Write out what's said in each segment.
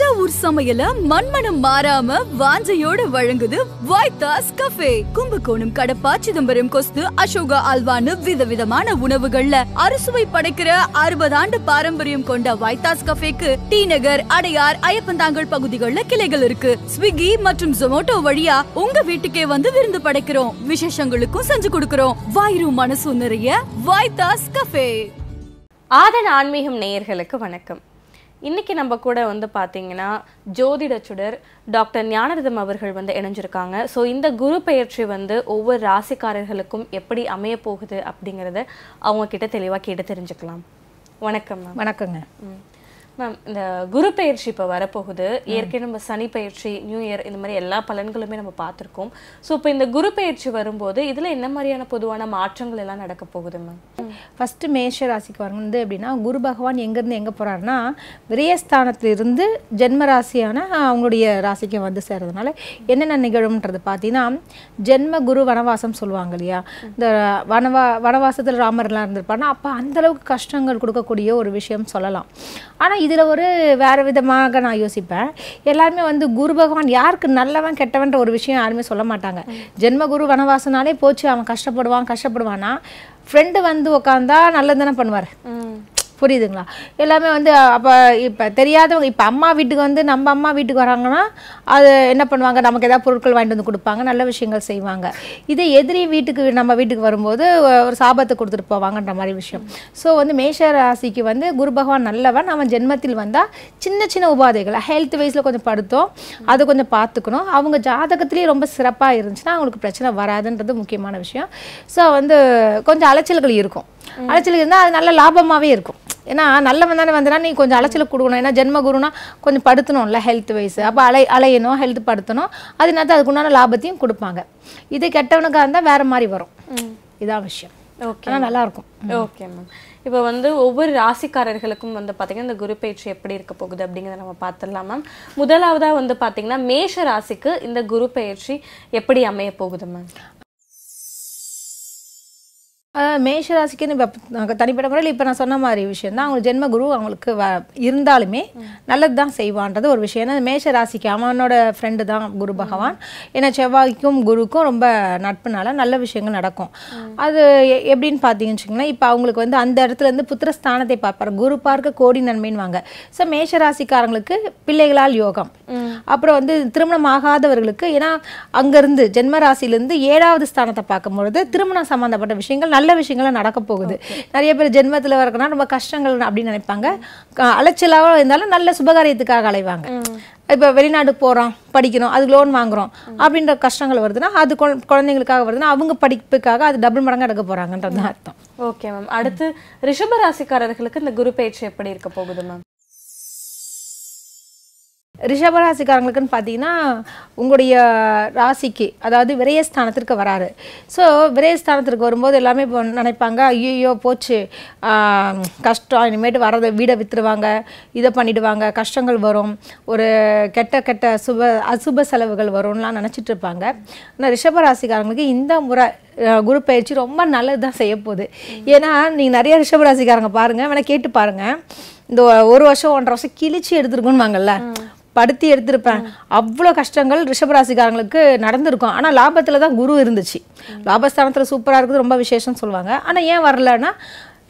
தஞ்சாவூர் சமையல மண்மனம் மாறாம வாஞ்சையோடு வழங்குது வாய்தாஸ் கஃபே கும்பகோணம் கடப்பா சிதம்பரம் கொஸ்து அசோகா அல்வான்னு விதவிதமான உணவுகள்ல அறுசுவை படைக்கிற அறுபது ஆண்டு பாரம்பரியம் கொண்ட வாய்தாஸ் கஃபேக்கு டி நகர் அடையார் ஐயப்பந்தாங்கல் பகுதிகளில் கிளைகள் இருக்கு ஸ்விக்கி மற்றும் ஜொமோட்டோ வழியா உங்க வீட்டுக்கே வந்து விருந்து படைக்கிறோம் விசேஷங்களுக்கும் செஞ்சு கொடுக்கிறோம் வாயு மனசு நிறைய வாய்தாஸ் கஃபே ஆதன் ஆன்மீகம் நேயர்களுக்கு வணக்கம் இன்றைக்கி நம்ம கூட வந்து பார்த்திங்கன்னா ஜோதிட சுடர் டாக்டர் ஞானரதம் அவர்கள் வந்து இணைஞ்சிருக்காங்க ஸோ இந்த குரு பயிற்சி வந்து ஒவ்வொரு ராசிக்காரர்களுக்கும் எப்படி அமைய போகுது அப்படிங்கிறத அவங்கக்கிட்ட தெளிவாக கேட்டு தெரிஞ்சுக்கலாம் வணக்கம் வணக்கங்க மேம் இந்த குரு பயிற்சி இப்போ வரப்போகுது ஏற்கனவே நம்ம சனி பயிற்சி நியூ இயர் இந்த மாதிரி எல்லா பலன்களுமே நம்ம பார்த்துருக்கோம் ஸோ இப்போ இந்த குரு பயிற்சி வரும்போது இதில் என்ன மாதிரியான பொதுவான மாற்றங்கள் எல்லாம் நடக்க போகுது மேம் ஃபஸ்ட்டு மேஷ ராசிக்கு வந்து அப்படின்னா குரு பகவான் எங்கேருந்து எங்கே போகிறாருன்னா விரயஸ்தானத்திலிருந்து ஜென்ம ராசியான அவங்களுடைய ராசிக்கு வந்து சேர்றதுனால என்னென்ன நிகழும்ன்றது பார்த்தீங்கன்னா ஜென்ம குரு வனவாசம் சொல்லுவாங்க இல்லையா இந்த வனவா வனவாசத்தில் ராமர்லாம் இருந்திருப்பாருன்னா அப்போ அந்தளவுக்கு கஷ்டங்கள் கொடுக்கக்கூடிய ஒரு விஷயம் சொல்லலாம் ஆனால் இதில் ஒரு வேறு விதமாக நான் யோசிப்பேன் எல்லாருமே வந்து குரு பகவான் யாருக்கு நல்லவன் கெட்டவன்ற ஒரு விஷயம் யாருமே சொல்ல மாட்டாங்க ஜென்ம குரு வனவாசனாலே போச்சு அவன் கஷ்டப்படுவான் கஷ்டப்படுவான்னா ஃப்ரெண்டு வந்து உட்காந்தா நல்லது தானே பண்ணுவார் புரியுதுங்களா எல்லாமே வந்து அப்போ இப்போ தெரியாதவங்க இப்போ அம்மா வீட்டுக்கு வந்து நம்ம அம்மா வீட்டுக்கு வராங்கன்னா அது என்ன பண்ணுவாங்க நமக்கு ஏதாவது பொருட்கள் வாங்கிட்டு வந்து கொடுப்பாங்க நல்ல விஷயங்கள் செய்வாங்க இதே எதிரி வீட்டுக்கு நம்ம வீட்டுக்கு வரும்போது ஒரு சாபத்தை கொடுத்துட்டு போவாங்கன்ற மாதிரி விஷயம் ஸோ வந்து மேஷ ராசிக்கு வந்து குரு பகவான் நல்லவன் அவன் ஜென்மத்தில் வந்தால் சின்ன சின்ன உபாதைகள் ஹெல்த் வைஸில் கொஞ்சம் படுத்தோம் அதை கொஞ்சம் பார்த்துக்கணும் அவங்க ஜாதகத்துலேயும் ரொம்ப சிறப்பாக இருந்துச்சுன்னா அவங்களுக்கு பிரச்சனை வராதுன்றது முக்கியமான விஷயம் ஸோ வந்து கொஞ்சம் அலைச்சல்கள் இருக்கும் அலைச்சலுக்கு இருந்தால் அது நல்ல லாபமாகவே இருக்கும் ஏன்னா நல்லவன் தானே வந்தனா நீ கொஞ்சம் அலைச்சல் கொடுக்கணும் ஏன்னா ஜென்மகுருனா கொஞ்சம் படுத்தணும்ல ஹெல்த் வைஸ் அப்போ அலை அலையணும் ஹெல்த் படுத்தணும் அது நேரத்தில் அதுக்குண்டான லாபத்தையும் கொடுப்பாங்க இது கெட்டவனுக்காக இருந்தால் வேற மாதிரி வரும் இதான் விஷயம் ஓகே நல்லா இருக்கும் ஓகே மேம் இப்போ வந்து ஒவ்வொரு ராசிக்காரர்களுக்கும் வந்து பாத்தீங்கன்னா இந்த குரு பயிற்சி எப்படி இருக்க போகுது அப்படிங்கிறத நம்ம பார்த்துடலாம் மேம் முதலாவதாக வந்து பாத்தீங்கன்னா மேஷ ராசிக்கு இந்த குரு பயிற்சி எப்படி அமைய போகுது மேம் அதாவது மேஷராசிக்குன்னு இப்போ தனிப்பட்ட முறையில் இப்போ நான் சொன்ன மாதிரி விஷயம் தான் அவங்களுக்கு ஜென்ம குரு அவங்களுக்கு வ இருந்தாலுமே நல்லது தான் செய்வான்றது ஒரு விஷயம் ஏன்னா மேஷ ராசிக்கு அவனோட ஃப்ரெண்டு தான் குரு பகவான் ஏன்னா செவ்வாய்க்கும் குருக்கும் ரொம்ப நட்புனால நல்ல விஷயங்கள் நடக்கும் அது எப்படின்னு பார்த்தீங்கன்னு வச்சுக்கோங்களேன் இப்போ அவங்களுக்கு வந்து அந்த இடத்துல இருந்து புத்திரஸ்தானத்தை பார்ப்பார் குரு பார்க்க கோடி நன்மைன்னு வாங்க ஸோ மேஷ ராசிக்காரங்களுக்கு பிள்ளைகளால் யோகம் அப்புறம் வந்து திருமணம் ஆகாதவர்களுக்கு ஏன்னா அங்கேருந்து ஜென்ம ராசியிலேருந்து ஏழாவது ஸ்தானத்தை பார்க்கும்பொழுது திருமணம் சம்மந்தப்பட்ட விஷயங்கள் நல்ல நல்ல விஷயங்கள்லாம் நடக்க போகுது நிறைய பேர் ஜென்மத்தில் வரக்கனா ரொம்ப கஷ்டங்கள் அப்படின்னு நினைப்பாங்க அலைச்சலாக இருந்தாலும் நல்ல சுபகாரியத்துக்காக அலைவாங்க இப்போ வெளிநாட்டுக்கு போகிறோம் படிக்கிறோம் அதுக்கு லோன் வாங்குறோம் அப்படின்ற கஷ்டங்கள் வருதுன்னா அது குழந்தைங்களுக்காக வருதுன்னா அவங்க படிப்புக்காக அது டபுள் மடங்கு எடுக்க போகிறாங்கன்றது அர்த்தம் ஓகே மேம் அடுத்து ரிஷபராசிக்காரர்களுக்கு இந்த குரு பயிற்சி எப்படி இருக்க போகுது மேம் ரிஷபராசிக்காரங்களுக்குன்னு பார்த்தீங்கன்னா உங்களுடைய ராசிக்கு அதாவது விரயஸ்தானத்திற்கு வராரு ஸோ விரயஸ்தானத்திற்கு வரும்போது எல்லாமே இப்போ நினைப்பாங்க ஐயோ போச்சு கஷ்டம் இனிமேட்டு வர்றதை வீடை விற்றுருவாங்க இதை பண்ணிவிடுவாங்க கஷ்டங்கள் வரும் ஒரு கெட்ட கெட்ட சுப அசுப செலவுகள் வரும்லாம் நினச்சிட்டு இருப்பாங்க ஆனால் ரிஷபராசிக்காரங்களுக்கு இந்த முறை குரு பயிற்சி ரொம்ப நல்லது தான் செய்யப்போகுது ஏன்னா நீங்கள் நிறைய ரிஷபராசிக்காரங்க பாருங்கள் வேணால் கேட்டு பாருங்கள் இந்த ஒரு வருஷம் ஒன்றரை வருஷம் கிழிச்சு எடுத்துருக்குன்னு வாங்கல்ல படுத்தி எடுத்திருப்பேன் அவ்வளோ கஷ்டங்கள் ரிஷபராசிக்காரங்களுக்கு நடந்திருக்கும் ஆனால் லாபத்தில் தான் குரு இருந்துச்சு லாபஸ்தானத்தில் சூப்பராக இருக்குது ரொம்ப விசேஷம்னு சொல்லுவாங்க ஆனால் ஏன் வரலன்னா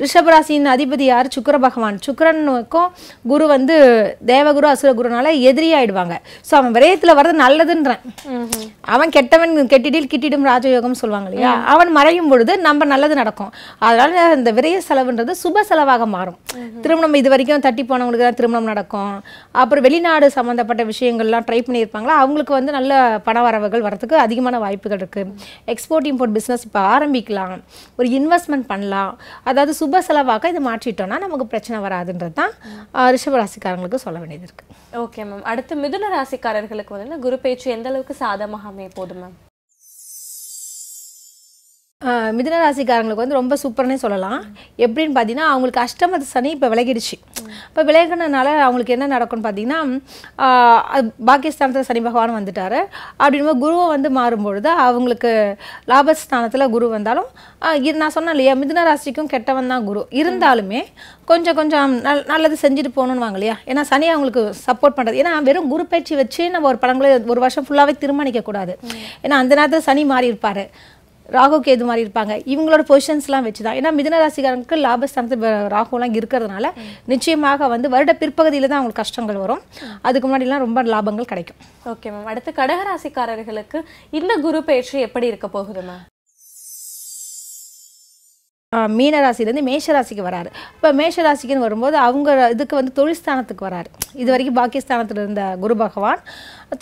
ரிஷபராசியின் அதிபதி யார் சுக்கர பகவான் சுக்கரனுக்கும் குரு வந்து தேவகுரு அசுரகுருனால குருனால எதிரியாயிடுவாங்க ஸோ அவன் விரயத்தில் வர்றது நல்லதுன்றான் அவன் கெட்டவன் கெட்டிடில் கிட்டிடும் ராஜயோகம் சொல்லுவாங்க இல்லையா அவன் மறையும் பொழுது நம்ம நல்லது நடக்கும் அதனால இந்த விரய செலவுன்றது சுப செலவாக மாறும் திருமணம் இது வரைக்கும் தட்டி போனவங்களுக்கு தான் திருமணம் நடக்கும் அப்புறம் வெளிநாடு சம்மந்தப்பட்ட விஷயங்கள்லாம் ட்ரை பண்ணியிருப்பாங்களா அவங்களுக்கு வந்து நல்ல பண வரவுகள் வரத்துக்கு அதிகமான வாய்ப்புகள் இருக்குது எக்ஸ்போர்ட் இம்போர்ட் பிஸ்னஸ் இப்போ ஆரம்பிக்கலாம் ஒரு இன்வெஸ்ட்மெண்ட் பண்ணலாம் அதாவது சுப செலவாக இது மாற்றிட்டோம்னா நமக்கு பிரச்சனை வராதுன்றது தான் ரிஷப ராசிக்காரங்களுக்கு சொல்ல வேண்டியது இருக்குது ஓகே மேம் அடுத்து மிதுன ராசிக்காரர்களுக்கு வந்து குரு பேச்சு எந்த அளவுக்கு சாதமாக அமைய போதும் மேம் மிதன ராசிக்காரங்களுக்கு வந்து ரொம்ப சூப்பர்னே சொல்லலாம் எப்படின்னு பார்த்தீங்கன்னா அவங்களுக்கு அஷ்டமத்து சனி இப்போ விலகிடுச்சு இப்போ விலகினதுனால அவங்களுக்கு என்ன நடக்கும்னு பார்த்தீங்கன்னா பாக்கியஸ்தானத்தில் சனி பகவான் வந்துட்டார் அப்படின்போது குருவை வந்து மாறும்பொழுது அவங்களுக்கு லாபஸ்தானத்தில் குரு வந்தாலும் நான் சொன்னேன் இல்லையா மிதுன ராசிக்கும் கெட்டவன் தான் குரு இருந்தாலுமே கொஞ்சம் கொஞ்சம் நல் நல்லது செஞ்சுட்டு போகணும்னு வாங்க இல்லையா ஏன்னா சனி அவங்களுக்கு சப்போர்ட் பண்ணுறது ஏன்னா வெறும் குரு பயிற்சி வச்சு நம்ம ஒரு படங்களை ஒரு வருஷம் ஃபுல்லாகவே தீர்மானிக்கக்கூடாது ஏன்னா அந்த நேரத்தில் சனி மாறி இருப்பார் ராகு கேது மாதிரி இருப்பாங்க இவங்களோட பொசிஷன்ஸ்லாம் வச்சு தான் ஏன்னா மிதன ராசிக்காரங்களுக்கு லாபஸ்தானத்து ராகுலாம் இருக்கிறதுனால நிச்சயமாக வந்து வருட பிற்பகுதியில் தான் அவங்களுக்கு கஷ்டங்கள் வரும் அதுக்கு முன்னாடிலாம் ரொம்ப லாபங்கள் கிடைக்கும் ஓகே மேம் அடுத்து கடகராசிக்காரர்களுக்கு இந்த குரு பயிற்சி எப்படி இருக்க போகுது மேம் மீனராசிலேருந்து மேஷராசிக்கு வராரு இப்போ மேஷராசிக்குன்னு வரும்போது அவங்க இதுக்கு வந்து தொழில்ஸ்தானத்துக்கு வராரு இது வரைக்கும் பாக்கியஸ்தானத்தில் இருந்த குரு பகவான்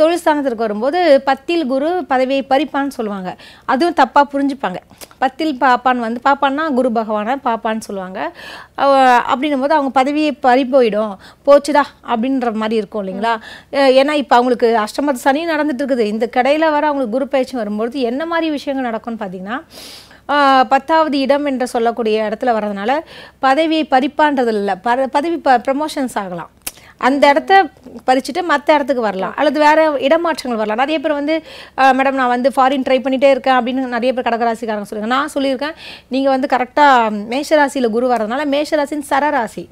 தொழில்ஸ்தானத்திற்கு வரும்போது பத்தில் குரு பதவியை பறிப்பான்னு சொல்லுவாங்க அதுவும் தப்பாக புரிஞ்சுப்பாங்க பத்தில் பாப்பான் வந்து பாப்பான்னா குரு பகவானை பாப்பான்னு சொல்லுவாங்க அப்படின்னும் போது அவங்க பதவியை பறி போயிடும் போச்சுடா அப்படின்ற மாதிரி இருக்கும் இல்லைங்களா ஏன்னா இப்போ அவங்களுக்கு அஷ்டமத்து சனி நடந்துட்டு இருக்குது இந்த கடையில் வர அவங்களுக்கு குரு பயிற்சி வரும்பொழுது என்ன மாதிரி விஷயங்கள் நடக்கும்னு பார்த்தீங்கன்னா பத்தாவது இடம் என்று சொல்லக்கூடிய இடத்துல வர்றதுனால பதவியை பறிப்பான்றதில்ல ப பதவி ப ப்ரமோஷன்ஸ் ஆகலாம் அந்த இடத்த பறிச்சுட்டு மற்ற இடத்துக்கு வரலாம் அல்லது வேறு இடமாற்றங்கள் வரலாம் நிறைய பேர் வந்து மேடம் நான் வந்து ஃபாரின் ட்ரை பண்ணிகிட்டே இருக்கேன் அப்படின்னு நிறைய பேர் கடகராசிக்காரங்க சொல்லுங்கள் நான் சொல்லியிருக்கேன் நீங்கள் வந்து கரெக்டாக மேஷராசியில் குரு வரதுனால மேஷராசின் சரராசி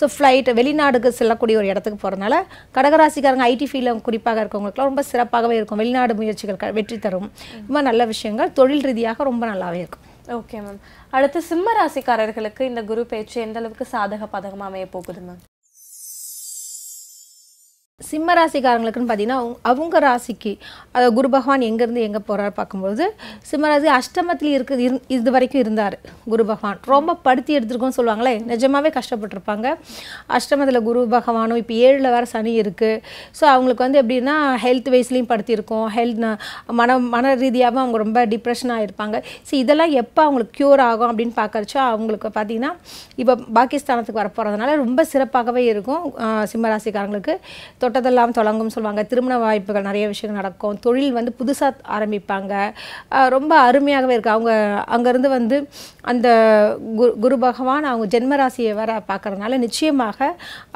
ஸோ ஃப்ளைட் வெளிநாடுக்கு செல்லக்கூடிய ஒரு இடத்துக்கு போகிறதுனால கடகராசிக்காரங்க ஐடி ஃபீல்டில் குறிப்பாக இருக்கவங்களுக்குலாம் ரொம்ப சிறப்பாகவே இருக்கும் வெளிநாடு முயற்சிகள் வெற்றி தரும் ரொம்ப நல்ல விஷயங்கள் தொழில் ரீதியாக ரொம்ப நல்லாவே இருக்கும் ஓகே மேம் அடுத்து சிம்ம ராசிக்காரர்களுக்கு இந்த குரு பேச்சு எந்த அளவுக்கு சாதக பாதகமாக அமைய போகுது மேம் சிம்ம ராசிக்காரங்களுக்குன்னு பார்த்தீங்கன்னா அவங்க ராசிக்கு அதாவது குரு பகவான் எங்கேருந்து எங்கே போகிறார் பார்க்கும்போது சிம்மராசி அஷ்டமத்தில் இருக்கு இரு இது வரைக்கும் இருந்தார் குரு பகவான் ரொம்ப படுத்தி எடுத்துருக்கோன்னு சொல்லுவாங்களே நிஜமாகவே கஷ்டப்பட்டிருப்பாங்க அஷ்டமத்தில் குரு பகவானும் இப்போ ஏழில் வேறு சனி இருக்குது ஸோ அவங்களுக்கு வந்து எப்படின்னா ஹெல்த் வைஸ்லேயும் படுத்தியிருக்கோம் ஹெல்த் மன மன ரீதியாகவும் அவங்க ரொம்ப டிப்ரெஷனாக இருப்பாங்க ஸோ இதெல்லாம் எப்போ அவங்களுக்கு க்யூர் ஆகும் அப்படின்னு பார்க்கறச்சோ அவங்களுக்கு பார்த்திங்கன்னா இப்போ பாகிஸ்தானத்துக்கு வர போகிறதுனால ரொம்ப சிறப்பாகவே இருக்கும் சிம்மராசிக்காரங்களுக்கு தொட்டதெல்லாம் தொடங்கும் சொல்லுவாங்க திருமண வாய்ப்புகள் நிறைய விஷயங்கள் நடக்கும் தொழில் வந்து புதுசாக ஆரம்பிப்பாங்க ரொம்ப அருமையாகவே இருக்குது அவங்க அங்கேருந்து வந்து அந்த குரு குரு பகவான் அவங்க ஜென்மராசியை வர பார்க்குறதுனால நிச்சயமாக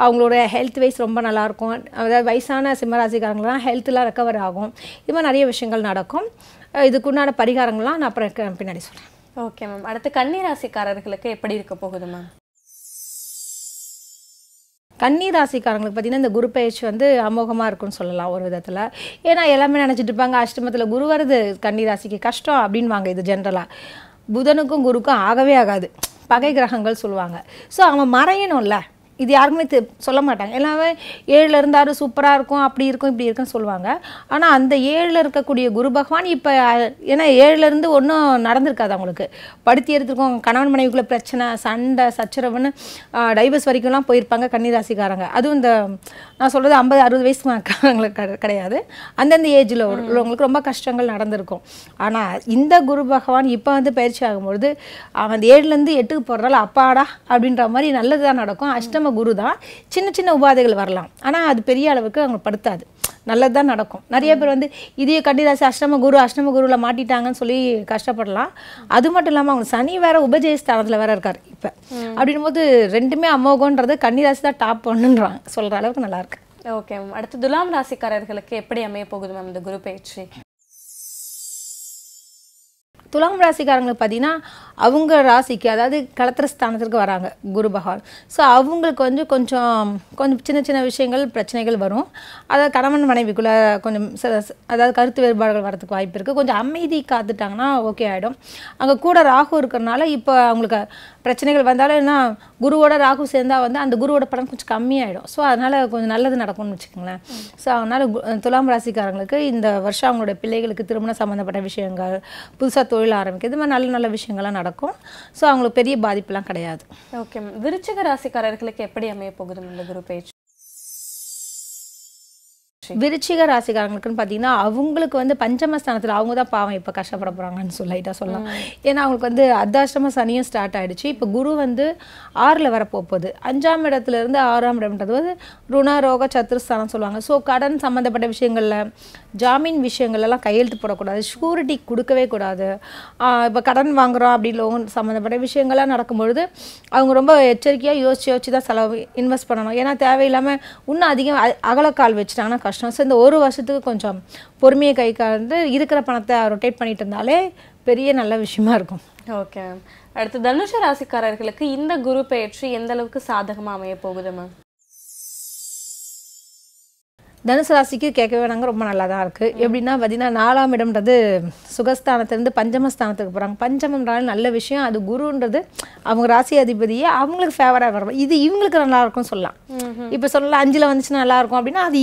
அவங்களோட ஹெல்த் வைஸ் ரொம்ப நல்லாயிருக்கும் அதாவது வயசான சிம்மராசிக்காரங்களாம் ஹெல்த்தெலாம் ரெக்கவர் ஆகும் இது மாதிரி நிறைய விஷயங்கள் நடக்கும் இதுக்குண்டான பரிகாரங்கள்லாம் நான் அப்புறம் பின்னாடி சொல்கிறேன் ஓகே மேம் அடுத்து கன்னிராசிக்காரர்களுக்கு எப்படி இருக்க போகுது மேம் கன்னி ராசிக்காரங்களுக்கு பார்த்தீங்கன்னா இந்த குரு பயிற்சி வந்து அமோகமாக இருக்கும்னு சொல்லலாம் ஒரு விதத்தில் ஏன்னா எல்லாமே நினச்சிட்டு இருப்பாங்க அஷ்டமத்தில் குரு வருது கன்னி ராசிக்கு கஷ்டம் வாங்க இது ஜென்ரலாக புதனுக்கும் குருக்கும் ஆகவே ஆகாது பகை கிரகங்கள் சொல்லுவாங்க ஸோ அவன் மறையணும்ல இது யாருக்குமே தெ சொல்ல மாட்டாங்க எல்லாமே ஏழில் இருந்தார் சூப்பராக இருக்கும் அப்படி இருக்கும் இப்படி இருக்குன்னு சொல்லுவாங்க ஆனால் அந்த ஏழில் இருக்கக்கூடிய குரு பகவான் இப்போ ஏன்னா ஏழுலேருந்து ஒன்றும் நடந்திருக்காது அவங்களுக்கு படுத்தி எடுத்துருக்கோம் கணவன் மனைவிக்குள்ளே பிரச்சனை சண்டை சச்சரவுன்னு டைவர்ஸ் வரைக்கும்லாம் போயிருப்பாங்க கன்னிராசிக்காரங்க அதுவும் இந்த நான் சொல்கிறது ஐம்பது அறுபது வயசு அவங்களுக்கு கிடையாது அந்தந்த ஏஜில் உள்ளவங்களுக்கு ரொம்ப கஷ்டங்கள் நடந்திருக்கும் ஆனால் இந்த குரு பகவான் இப்போ வந்து பயிற்சி ஆகும்பொழுது அவன் அந்த ஏழுலேருந்து எட்டுக்கு போடுறால அப்பாடா அப்படின்ற மாதிரி நல்லது தான் நடக்கும் அஷ்டம குரு தான் சின்ன சின்ன உபாதைகள் வரலாம் ஆனால் அது பெரிய அளவுக்கு அவங்க படுத்தாது நல்லது தான் நடக்கும் நிறைய பேர் வந்து இதே கண்டிதாசி அஷ்டம குரு அஷ்டம குருவில் மாட்டிட்டாங்கன்னு சொல்லி கஷ்டப்படலாம் அது மட்டும் இல்லாமல் அவங்க சனி வேற உபஜய ஸ்தானத்தில் வேற இருக்கார் இப்போ அப்படின்னும் போது ரெண்டுமே அமோகன்றது கன்னிராசி தான் டாப் பண்ணுன்றாங்க சொல்கிற அளவுக்கு நல்லாயிருக்கு ஓகே மேம் அடுத்து துலாம் ராசிக்காரர்களுக்கு எப்படி அமைய போகுது மேம் இந்த குரு பயிற்சி துலாம் ராசிக்காரங்களுக்கு பார்த்தீங்கன்னா அவங்க ராசிக்கு அதாவது களத்திர ஸ்தானத்திற்கு வராங்க குரு பகவான் ஸோ அவங்களுக்கு வந்து கொஞ்சம் கொஞ்சம் சின்ன சின்ன விஷயங்கள் பிரச்சனைகள் வரும் அதாவது கணவன் மனைவிக்குள்ளே கொஞ்சம் சில அதாவது கருத்து வேறுபாடுகள் வரதுக்கு வாய்ப்பு இருக்குது கொஞ்சம் அமைதி காத்துட்டாங்கன்னா ஓகே ஆகிடும் அங்கே கூட ராகு இருக்கிறனால இப்போ அவங்களுக்கு பிரச்சனைகள் வந்தாலும் என்ன குருவோட ராகு சேர்ந்தால் வந்து அந்த குருவோட படம் கொஞ்சம் கம்மியாயிடும் ஸோ அதனால் கொஞ்சம் நல்லது நடக்கும்னு வச்சுக்கோங்களேன் ஸோ அதனால் துலாம் ராசிக்காரங்களுக்கு இந்த வருஷம் அவங்களோட பிள்ளைகளுக்கு திருமணம் சம்மந்தப்பட்ட விஷயங்கள் புதுசாக தொழில் ஆரம்பிக்கும் இது மாதிரி நல்ல நல்ல விஷயங்கள்லாம் நடக்கும் ஸோ அவங்களுக்கு பெரிய பாதிப்புலாம் கிடையாது ஓகே விருச்சிக ராசிக்காரர்களுக்கு எப்படி அமைய போகுது இந்த குரு பேச்சு விருச்சிக ராசிகாரங்களுக்குன்னு பார்த்தீங்கன்னா அவங்களுக்கு வந்து பஞ்சமஸ்தானத்தில் அவங்க தான் பாவம் இப்போ கஷ்டப்பட போகிறாங்கன்னு சொல்லிட்டா சொல்லலாம் ஏன்னா அவங்களுக்கு வந்து அர்த்தாஷ்டம சனியும் ஸ்டார்ட் ஆகிடுச்சு இப்போ குரு வந்து ஆறில் வரப்போகுது அஞ்சாம் இடத்துலேருந்து ஆறாம் இடம்ன்றது வந்து ருண ரோக சத்துருஸ்தானம் சொல்லுவாங்க ஸோ கடன் சம்மந்தப்பட்ட விஷயங்களில் ஜாமீன் விஷயங்கள்லாம் கையெழுத்து போடக்கூடாது ஷூரிட்டி கொடுக்கவே கூடாது இப்போ கடன் வாங்குகிறோம் அப்படி லோன் சம்மந்தப்பட்ட விஷயங்கள்லாம் நடக்கும்பொழுது அவங்க ரொம்ப எச்சரிக்கையாக யோசிச்சு யோசிச்சு தான் செலவு இன்வெஸ்ட் பண்ணணும் ஏன்னா தேவையில்லாமல் இன்னும் அதிகம் அகலக்கால் வச்சுட்டாங்கன்னா கஷ்டம் ஸோ இந்த ஒரு வருஷத்துக்கு கொஞ்சம் பொறுமையை கை கலந்து இருக்கிற பணத்தை ரொட்டேட் பண்ணிட்டு இருந்தாலே பெரிய நல்ல விஷயமா இருக்கும் ஓகே அடுத்து தனுஷ ராசிக்காரர்களுக்கு இந்த குரு பயிற்சி எந்த அளவுக்கு சாதகமாக அமைய போகுது மேம் தனுசு ராசிக்கு கேட்கவே வேணாங்க ரொம்ப நல்லா தான் இருக்குது எப்படின்னா பார்த்தீங்கன்னா நாலாம் இடம்ன்றது சுகஸ்தானத்துலேருந்து பஞ்சமஸ்தானத்துக்கு போகிறாங்க பஞ்சமன்றாலும் நல்ல விஷயம் அது குருன்றது அவங்க ராசி அதிபதியே அவங்களுக்கு ஃபேவராக வரும் இது இவங்களுக்கு நல்லா இருக்கும்னு சொல்லலாம் இப்போ சொல்லலாம் அஞ்சில் வந்துச்சுன்னா நல்லா இருக்கும் அப்படின்னா அது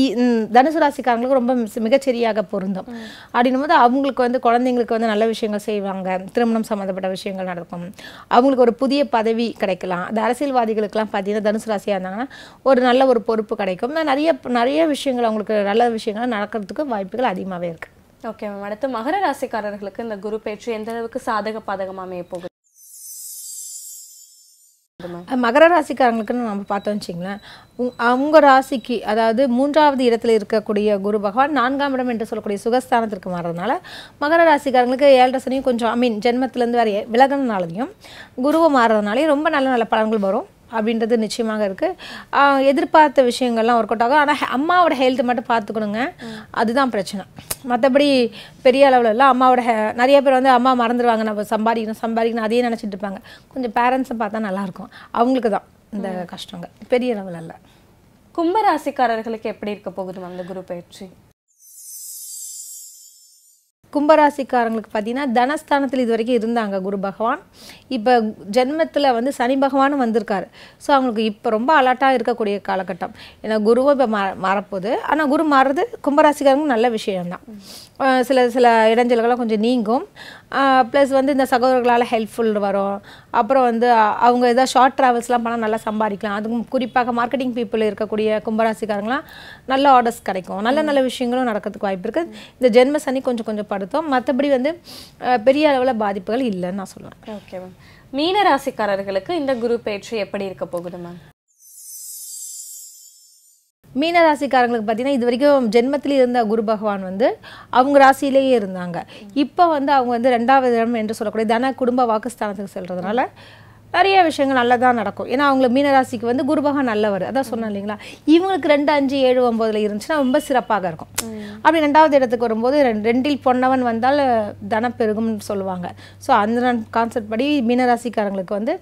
தனுசு ராசிக்காரங்களுக்கு ரொம்ப மிகச்சரியாக பொருந்தும் அப்படின்னும் போது அவங்களுக்கு வந்து குழந்தைங்களுக்கு வந்து நல்ல விஷயங்கள் செய்வாங்க திருமணம் சம்மந்தப்பட்ட விஷயங்கள் நடக்கும் அவங்களுக்கு ஒரு புதிய பதவி கிடைக்கலாம் அந்த அரசியல்வாதிகளுக்கெல்லாம் பார்த்தீங்கன்னா தனுசு ராசியாக இருந்தாங்கன்னா ஒரு நல்ல ஒரு பொறுப்பு கிடைக்கும் நிறைய நிறைய விஷயங்கள் அவங்களுக்கு நல்ல விஷயங்கள் நடக்கிறதுக்கு வாய்ப்புகள் அதிகமாகவே இருக்குது ஓகே மேம் அடுத்து மகர ராசிக்காரர்களுக்கு இந்த குரு பேச்சு எந்த அளவுக்கு சாதக பாதகமாக அமைய போகுது மகர ராசிக்காரங்களுக்குன்னு நம்ம பார்த்தோம் வச்சிங்களேன் அவங்க ராசிக்கு அதாவது மூன்றாவது இடத்துல இருக்கக்கூடிய குரு பகவான் நான்காம் இடம் என்று சொல்லக்கூடிய சுகஸ்தானத்திற்கு மாறதுனால மகர ராசிக்காரங்களுக்கு ஏழரை ரசனையும் கொஞ்சம் ஐ மீன் ஜென்மத்திலேருந்து வேறு விலகினாலையும் குருவை மாறுறதுனாலையும் ரொம்ப நல்ல நல்ல பலன்கள் வரும் அப்படின்றது நிச்சயமாக இருக்குது எதிர்பார்த்த விஷயங்கள்லாம் ஒர்க் அவுட் ஆகும் ஆனால் அம்மாவோட ஹெல்த் மட்டும் பார்த்துக்கணுங்க அதுதான் பிரச்சனை மற்றபடி பெரிய இல்லை அம்மாவோட நிறைய பேர் வந்து அம்மா மறந்துடுவாங்க நம்ம சம்பாதிக்கணும் சம்பாதிக்கணும் அதையே நினச்சிட்டு இருப்பாங்க கொஞ்சம் பேரண்ட்ஸை பார்த்தா நல்லாயிருக்கும் அவங்களுக்கு தான் இந்த கஷ்டங்கள் பெரிய அளவில் இல்லை கும்பராசிக்காரர்களுக்கு எப்படி இருக்க போகுது அந்த குரு பயிற்சி கும்பராசிக்காரங்களுக்கு பார்த்தீங்கன்னா தனஸ்தானத்தில் இது வரைக்கும் இருந்தாங்க குரு பகவான் இப்போ ஜென்மத்தில் வந்து சனி பகவானும் வந்திருக்காரு ஸோ அவங்களுக்கு இப்போ ரொம்ப அலர்ட்டாக இருக்கக்கூடிய காலகட்டம் ஏன்னா குருவும் இப்போ மற மாறப்போகுது ஆனால் குரு மாறுறது கும்பராசிக்காரங்க நல்ல விஷயம்தான் சில சில இடைஞ்சல்கள்லாம் கொஞ்சம் நீங்கும் ப்ளஸ் வந்து இந்த சகோதரர்களால் ஹெல்ப்ஃபுல் வரும் அப்புறம் வந்து அவங்க எதாவது ஷார்ட் ட்ராவல்ஸ்லாம் பண்ணால் நல்லா சம்பாதிக்கலாம் அதுவும் குறிப்பாக மார்க்கெட்டிங் பீப்புள் இருக்கக்கூடிய கும்பராசிக்காரங்களாம் நல்ல ஆர்டர்ஸ் கிடைக்கும் நல்ல நல்ல விஷயங்களும் நடக்கிறதுக்கு வாய்ப்பு இருக்குது இந்த ஜென்ம சனி கொஞ்சம் கொஞ்சம் படுத்தும் மற்றபடி வந்து பெரிய அளவில் பாதிப்புகள் இல்லைன்னு நான் சொல்லுவேன் ஓகே மேம் மீனராசிக்காரர்களுக்கு இந்த குரு பயிற்சி எப்படி இருக்க போகுது மேம் மீன ராசிக்காரங்களுக்கு பார்த்தீங்கன்னா இது வரைக்கும் ஜென்மத்தில் இருந்த குரு பகவான் வந்து அவங்க ராசியிலேயே இருந்தாங்க இப்போ வந்து அவங்க வந்து ரெண்டாவது இடம் என்று சொல்லக்கூடிய தன குடும்ப வாக்குஸ்தானத்துக்கு செல்கிறதுனால நிறைய விஷயங்கள் நல்லா தான் நடக்கும் ஏன்னா அவங்கள மீனராசிக்கு வந்து குருபகா நல்லவர் அதான் சொன்னோம் இல்லைங்களா இவங்களுக்கு ரெண்டு அஞ்சு ஏழு ஒம்போதில் இருந்துச்சுன்னா ரொம்ப சிறப்பாக இருக்கும் அப்படி ரெண்டாவது இடத்துக்கு வரும்போது ரெண்டில் பொன்னவன் வந்தால் தனம் பெருகும்னு சொல்லுவாங்க ஸோ அந்த கான்செப்ட் படி மீனராசிக்காரங்களுக்கு வந்து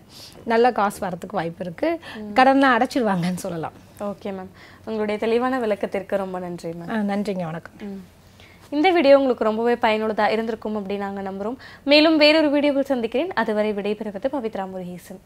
நல்ல காசு வரத்துக்கு வாய்ப்பு இருக்குது கடன்லாம் அடைச்சிடுவாங்கன்னு சொல்லலாம் ஓகே மேம் உங்களுடைய தெளிவான விளக்கத்திற்கு ரொம்ப நன்றி மேம் நன்றிங்க வணக்கம் இந்த வீடியோ உங்களுக்கு ரொம்பவே பயனுள்ளதாக இருந்திருக்கும் அப்படின்னு நாங்கள் நம்புகிறோம் மேலும் வேறொரு வீடியோவில் சந்திக்கிறேன் அதுவரை விடைபெறுவது பவித்ரா முருகேசன்